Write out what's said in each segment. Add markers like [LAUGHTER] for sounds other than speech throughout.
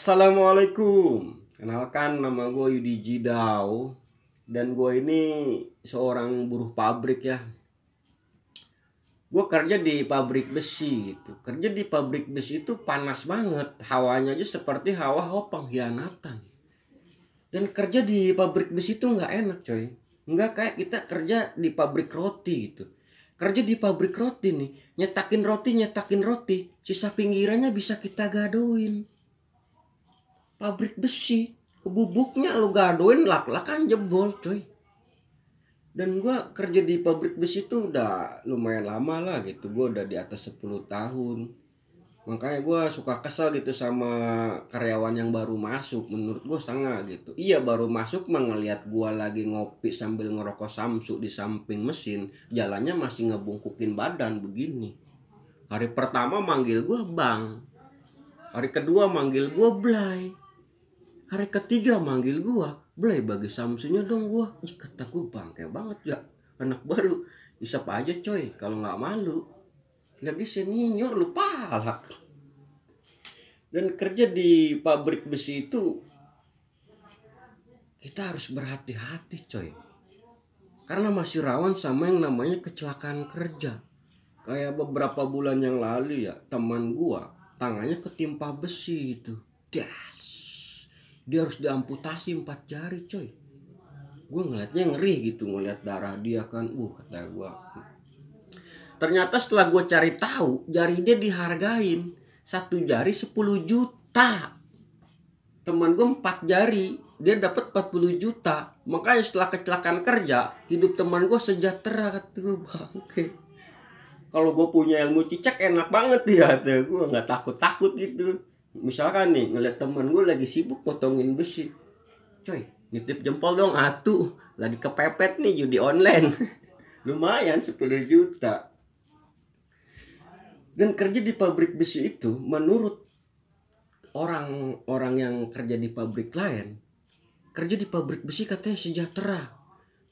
Assalamualaikum Kenalkan nama gue Yudi Jidau Dan gue ini seorang buruh pabrik ya Gue kerja di pabrik besi gitu Kerja di pabrik besi itu panas banget Hawanya aja seperti hawa hawa pengkhianatan Dan kerja di pabrik besi itu gak enak coy Gak kayak kita kerja di pabrik roti gitu Kerja di pabrik roti nih Nyetakin roti, nyetakin roti Sisa pinggirannya bisa kita gadoin pabrik besi bubuknya lo lah, lak kan jebol coy dan gua kerja di pabrik besi itu udah lumayan lama lah gitu gua udah di atas 10 tahun makanya gua suka kesel gitu sama karyawan yang baru masuk menurut gua sangat gitu iya baru masuk mah ngeliat gue lagi ngopi sambil ngerokok samsu di samping mesin jalannya masih ngebungkukin badan begini hari pertama manggil gua bang hari kedua manggil gua blay hari ketiga manggil gua beli bagi Samsunya dong gua Ih, kata gua bangke banget ya anak baru bisa apa aja coy kalau nggak malu lagi senior lu palak dan kerja di pabrik besi itu kita harus berhati-hati coy karena masih rawan sama yang namanya kecelakaan kerja kayak beberapa bulan yang lalu ya teman gua tangannya ketimpa besi itu das dia harus diamputasi empat jari coy gue ngeliatnya ngeri gitu ngeliat darah dia kan uh kata gue ternyata setelah gue cari tahu jari dia dihargain satu jari 10 juta teman gue empat jari dia dapat 40 juta makanya setelah kecelakaan kerja hidup teman gue sejahtera tuh bangke kalau gue punya ilmu cicak enak banget ya tuh gue nggak takut takut gitu misalkan nih ngeliat temen gue lagi sibuk potongin besi coy nitip jempol dong atuh lagi kepepet nih judi online [LAUGHS] lumayan 10 juta dan kerja di pabrik besi itu menurut orang-orang yang kerja di pabrik lain kerja di pabrik besi katanya sejahtera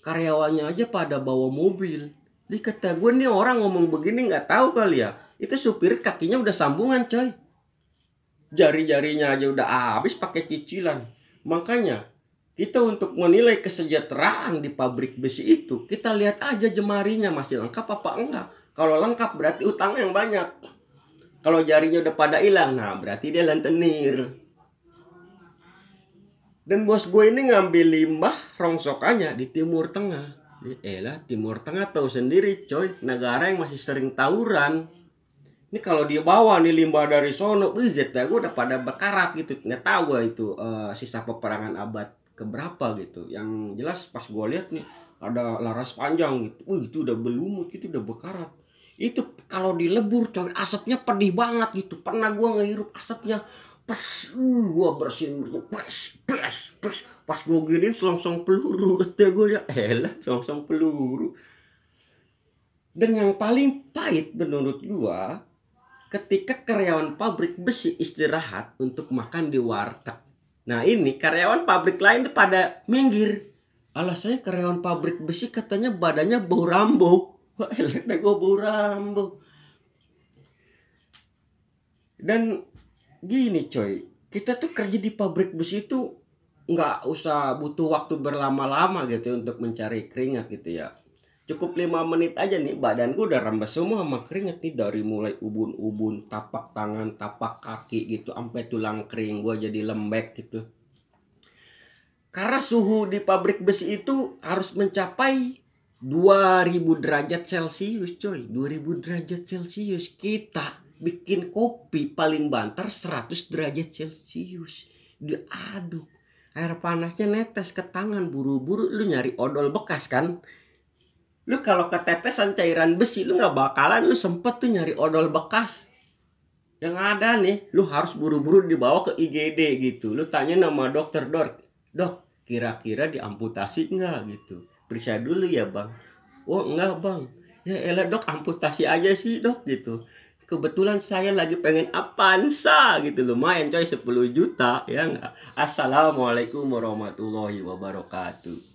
karyawannya aja pada bawa mobil di kata gue nih orang ngomong begini nggak tahu kali ya itu supir kakinya udah sambungan coy jari-jarinya aja udah habis pakai cicilan. Makanya kita untuk menilai kesejahteraan di pabrik besi itu, kita lihat aja jemarinya masih lengkap apa enggak. Kalau lengkap berarti utang yang banyak. Kalau jarinya udah pada hilang, nah berarti dia rentenir. Dan bos gue ini ngambil limbah rongsokannya di Timur Tengah. Eh lah, Timur Tengah tahu sendiri coy, negara yang masih sering tawuran ini kalau dia bawa nih limbah dari sono, wih ya gue udah pada berkarat gitu, nggak tahu gue itu uh, sisa peperangan abad keberapa gitu. Yang jelas pas gue lihat nih ada laras panjang gitu, wih itu udah berlumut itu udah berkarat. Itu kalau dilebur coy asapnya pedih banget gitu. Pernah gue ngehirup asapnya, uh, pas uh, gue bersin, pas pas pas Pas gue giniin selongsong peluru, kata gue ya elah eh, selongsong peluru. Dan yang paling pahit menurut gue ketika karyawan pabrik besi istirahat untuk makan di warteg. Nah ini karyawan pabrik lain pada minggir. Alasannya karyawan pabrik besi katanya badannya bau rambo. [LAUGHS] Wah elah gue bau rambo. Dan gini coy, kita tuh kerja di pabrik besi itu nggak usah butuh waktu berlama-lama gitu ya untuk mencari keringat gitu ya cukup lima menit aja nih badanku udah rembes semua sama keringet nih dari mulai ubun-ubun tapak tangan tapak kaki gitu sampai tulang kering gue jadi lembek gitu karena suhu di pabrik besi itu harus mencapai 2000 derajat celcius coy 2000 derajat celcius kita bikin kopi paling banter 100 derajat celcius diaduk air panasnya netes ke tangan buru-buru lu nyari odol bekas kan Lu kalau ketetesan cairan besi, lu nggak bakalan lu sempet tuh nyari odol bekas. Yang ada nih, lu harus buru-buru dibawa ke IGD gitu. Lu tanya nama dokter, dok, dok, kira-kira diamputasi nggak gitu. Periksa dulu ya bang. Oh enggak bang, ya elah dok amputasi aja sih dok gitu kebetulan saya lagi pengen Avanza gitu lumayan coy 10 juta ya enggak Assalamualaikum warahmatullahi wabarakatuh